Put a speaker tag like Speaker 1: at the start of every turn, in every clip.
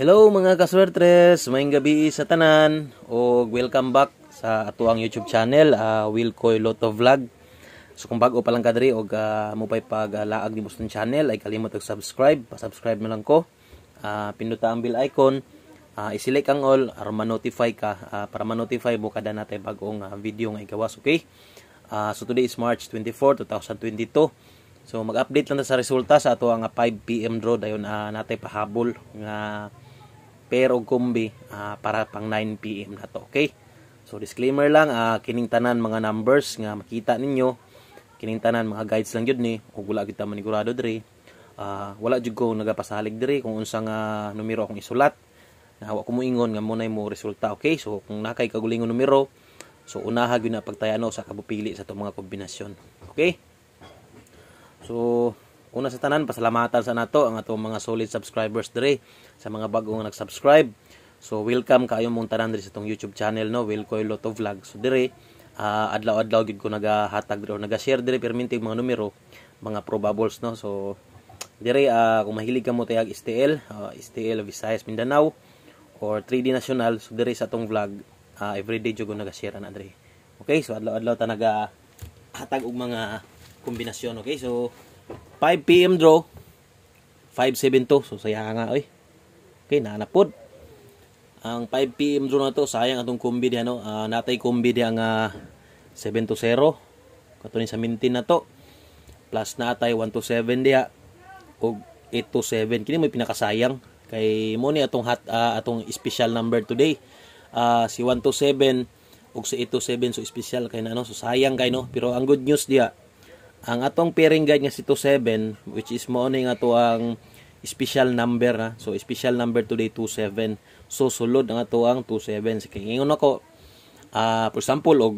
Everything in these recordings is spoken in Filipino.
Speaker 1: Hello mga kaswertres, maayong gabi sa tanan o welcome back sa atuang YouTube channel, uh, Wilcoy Lotto Vlog. So kung bago pa lang kadri o uh, ah, mo pa'y paglaag uh, ni Boston Channel ay kalimot og subscribe, pa-subscribe na lang ko. Uh, pinduta ang bell icon, uh, iselect ang all aron ma-notify ka uh, para ma-notify mo kada natay bagong uh, video nga igawas, okay? Uh, so today is March 24, 2022. So mag-update lang ta sa resulta sa ato ang 5 PM draw dayon uh, natay pahabol nga uh, pair og kombi uh, ah, para pang 9pm na to okay so disclaimer lang uh, kining tanan mga numbers nga makita ninyo kining tanan mga guides lang jud ni ug wala kita manigurado diri uh, wala jud ko nagapasalig diri kung unsa nga numero akong isulat na wa ko moingon nga munay mo resulta okay so kung nakay kagulingong numero so unaha gyud na pagtayano sa kabupili sa itong mga kombinasyon okay so una sa tanan pasalamatan sa nato ang atong mga solid subscribers diri sa mga bagong nag-subscribe. So welcome kayo mong tanan diri sa tong YouTube channel no, Wilcoy Loto Vlog. So dire uh, adlaw-adlaw gid ko nagahatag diri naga-share diri perminti mga numero, mga probables no. So dire uh, kung mahilig ka mo tayag STL, uh, ah, STL Visayas Mindanao or 3D National, so dire sa tong vlog uh, everyday jud ko naga-share na dire. Okay, so adlaw-adlaw ta naga hatag og mga kombinasyon, okay? So 5 PM draw 572 so saya nga oy. Okay, nanapod. Ang 5 PM drone na to, sayang atong kumbi di ano, Uh, ah, natay kumbi di ang 7 to 0. sa mintin na to. Plus natay 127 di 7 diha. Og 8 to 7 kini may pinakasayang kay mo ni atong hot, uh, ah, atong special number today. Uh, si 127 to og si 827 so special kay na ano, so sayang kay no pero ang good news diha ang atong pairing guide nga si 27 which is mo ni nga to ang special number ha. So special number today 27. So sulod ang ato ang 27. Sige, ingon ako uh, for example og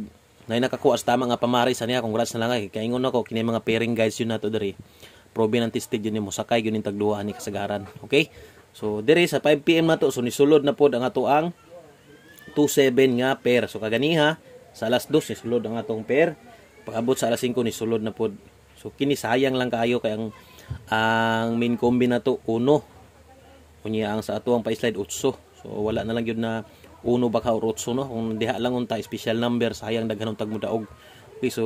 Speaker 1: nay nakakuha sa tama nga pamari sa niya congrats na lang kay kay ingon ako kini mga pairing guys yun nato diri. probi nang tested yun mo sakay yun ning tagduha ni kasagaran. Okay? So diri sa 5 PM na to so nisulod na pod ang ato ang 27 nga pair. So kaganiha sa alas 2 nisulod ang atong pair. Pagabot sa alas 5 nisulod na pod. So kini sayang lang kaayo kay ang ang main combi na to uno unya ang sa ato ang pa-slide utso so wala na lang yun na uno baka or 8 no kung diha lang unta special number sayang daghanon tag mudaog okay so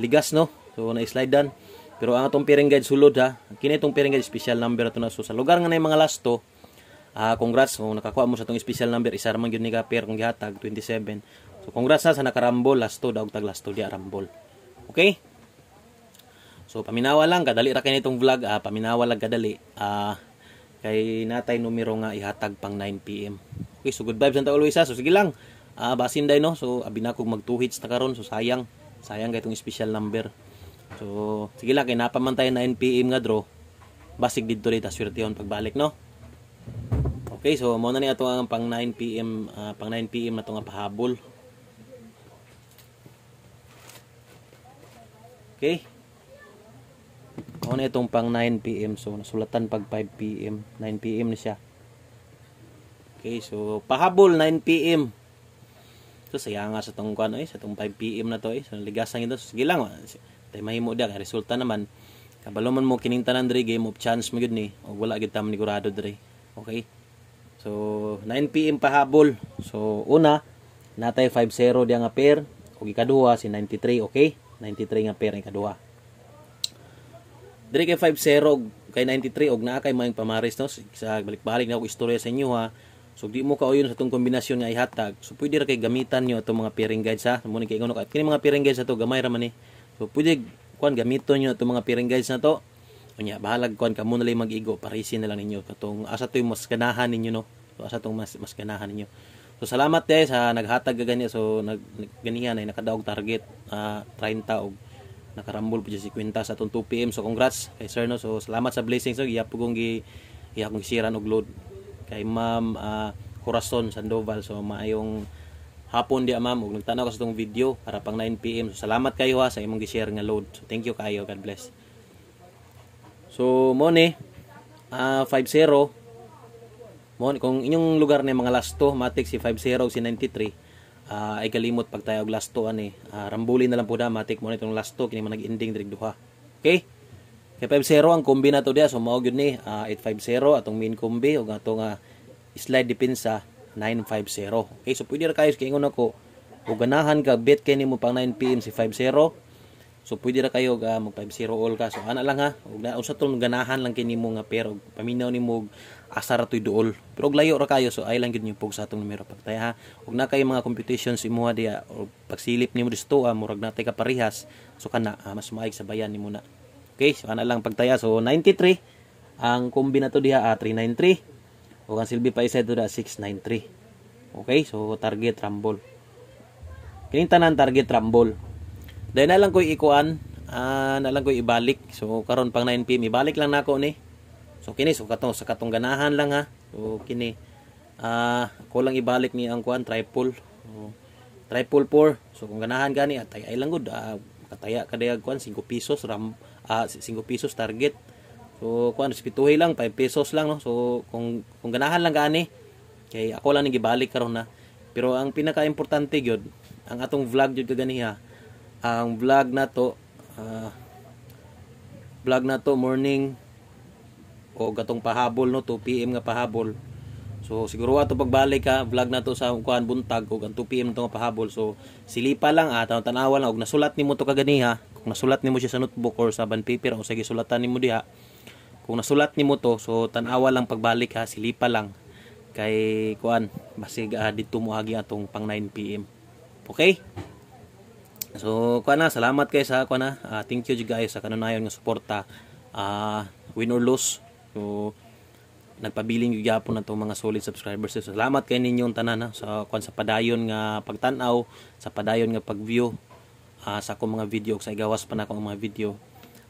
Speaker 1: ligas no so na-slide dan pero ang atong piring guide sulod ha kini itong piring guide special number ato na so sa lugar nga na mga last to uh, congrats kung nakakuha mo sa itong special number isa ramang yun ni Gapier kung gihatag 27 so congrats na sa nakarambol last to daog tag last to di arambol okay So paminawa lang kadali ra kay nitong vlog, ah, paminawa lang kadali. Ah, kay natay numero nga ihatag pang 9 PM. Okay, so good vibes ta always ha. So sige lang. Ah, basin day no. So abi kog mag 2 hits ta karon. So sayang. Sayang kay itong special number. So sige lang kay napamantay 9 PM nga draw. Basig didto dita swertehon pagbalik no. Okay, so mo na ni ato ang pang 9 PM uh, pang 9 PM na nga pahabol. Okay. Ano itong pang 9pm. So, nasulatan pag 5pm. 9pm na siya. Okay, so, pahabol 9pm. So, saya nga sa itong kuano eh. Sa itong 5pm na to eh. So, ligasan ito. sige lang. Ah. Tayo mahimo dyan. Kaya resulta naman. Kabalo man mo kining tanan dre game of chance mo gyud ni eh. o wala gyud ta manigurado dre. Okay? So 9 PM pahabol. So una natay 5-0 diya nga pair Og ikaduha si 93, okay? 93 nga pair ang ikaduha. Dire kay 50 og kay 93 og naa kay may pamares no sa balik-balik na og istorya sa inyo ha. So di mo ka uyon sa tong kombinasyon nga ihatag. So pwede ra kay gamitan niyo atong mga pairing guides ha. Mo ni kay ngono kay kini mga pairing guides ato gamay ra man ni. Eh. So pwede kuan gamiton niyo atong mga pairing guides na to. Unya bahalag kuan kamo na lang mag-igo parisin na lang ninyo katong asa toy mas ganahan ninyo no. So asa tong mas mas ganahan ninyo. So salamat guys eh, sa naghatag gani so nag, nag ganihan ay nakadaog target uh, ah, 30 og nakarambol po si Quinta sa atong 2 pm so congrats kay sir no so salamat sa blessings so iya po kong gi iya kong gisiran og load kay ma'am uh, Corazon Sandoval so maayong hapon di ma'am ug nagtanaw ka sa tong video para pang 9 pm so salamat kayo ha sa imong gi-share nga load so thank you kayo god bless so Moni uh, 50 mo kung inyong lugar ni mga last lasto matik si 50 si 93 uh, ay kalimot pag tayo last 2 ani. Uh, ah, rambulin na lang po da matik mo nitong last 2 kini man nag-ending direk duha. Okay? Kay 50 ang kombi na dia so mao gyud ni uh, ah, 850 atong main kombi ug atong uh, slide depensa 950. Okay, so pwede ra kayo kay ingon ako. Ug ganahan ka bet kay nimo pang 9 pm si 50 So pwede ra kayo ga mag 50 all ka. So ana lang ha. Ug na usa tol ganahan lang kini mo nga pero paminaw nimo asar toy duol. Pero layo ra kayo so ay lang gid niyo pug sa atong numero pagtaya ha. Ug na kay mga competitions imuha diha o pagsilip nimo disto ah, murag natay ka parihas. So kana ah, mas maayog sa bayan nimo na. Okay, so ana lang pagtaya. So 93 ang kombinato diha ah, 393. Ug ang silbi pa isa ito da 693. Okay, so target rumble. Kining tanan target rumble. Dahil nalang ko ikuan, uh, ah, nalang ko ibalik. So karon pang 9 pm ibalik lang nako ni. So kini so katong sa katong ganahan lang ha. So kini ah uh, ko lang ibalik ni ang kuan triple. So, triple 4. So kung ganahan gani atay ay lang gud uh, ah, kataya kadayag kuan 5 pesos ram uh, ah, 5 pesos target. So kuan respetuhi lang 5 pesos lang no. So kung kung ganahan lang gani kay ako lang ni gibalik karon na. Pero ang pinaka-importante gyud ang atong vlog jud ha ang vlog na to uh, vlog na to morning o gatong pahabol no 2 pm nga pahabol so siguro ato pagbalik ka vlog na to sa kuan buntag og ang 2 pm to nga pahabol so silipa lang at ah, tanawa lang og nasulat nimo to kaganiha kung nasulat nimo siya sa notebook or sa band paper o sige sulatan nimo diha kung nasulat nimo to so tanawa lang pagbalik ha silipa lang kay kuan basig uh, dito mo agi atong pang 9 pm okay So, kuha na, salamat kay sa kuha na. Uh, thank you guys sa kanunayon nga suporta. Uh, win or lose. So, nagpabiling yung gyapon na itong mga solid subscribers. So, salamat kay ninyong tanan ha, sa kuha sa padayon nga pagtanaw, sa padayon nga pag-view uh, sa akong mga video sa igawas pa na akong mga video.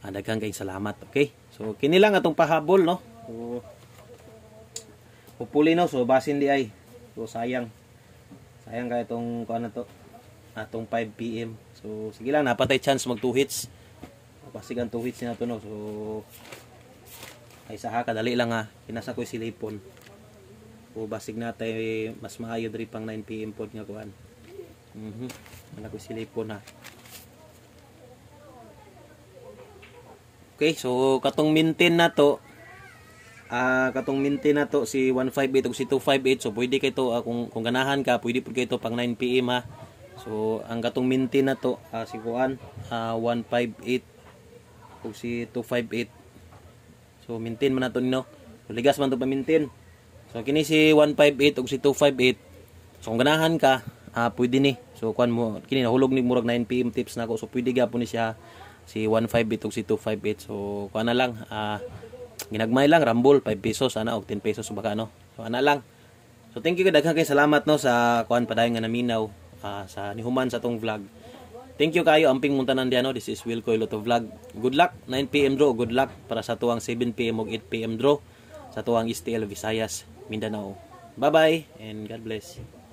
Speaker 1: Uh, daghang kay salamat, okay? So, kinilang atong pahabol, no? So, pupuli no, so basin di ay. So, sayang. Sayang kay itong kuha na to atong 5 p.m. So, sige lang, napatay chance mag 2 hits. Pasig ang 2 hits niya to, no? So, ay sa kadali lang ha. Pinasa ko si Lipon. O basig na tayo, eh, mas maayo diri pang 9pm pod nga kuhan. Mhm. Mm Ano ko si Lipon ha. Okay, so katong mintin na to, uh, katong minti na to si 158 o si 258 so pwede kay to uh, kung, kung ganahan ka pwede pud kay to pang 9pm ha So, ang gatong minti na to, uh, si Kuan, uh, 158 o si 258. So, mintin man nato nino. So, ligas man to pamintin. So, kini si 158 o si 258. So, kung ganahan ka, uh, pwede ni. So, kuan mo, kini nahulog ni murag 9 PM tips na ko. So, pwede gyapon ni siya si 158 o si 258. So, kuan na lang, uh, ginagmay lang, rambol, 5 pesos, ana, og 10 pesos baka, no? So, ana lang. So, thank you, daghang kay salamat, no, sa kuan padayon nga naminaw uh, sa nihuman sa tong vlog. Thank you kayo amping muntanan diano. This is Wilco Iloto Vlog. Good luck 9 PM draw, good luck para sa tuwang 7 PM ug 8 PM draw sa tuwang STL Visayas, Mindanao. Bye-bye and God bless.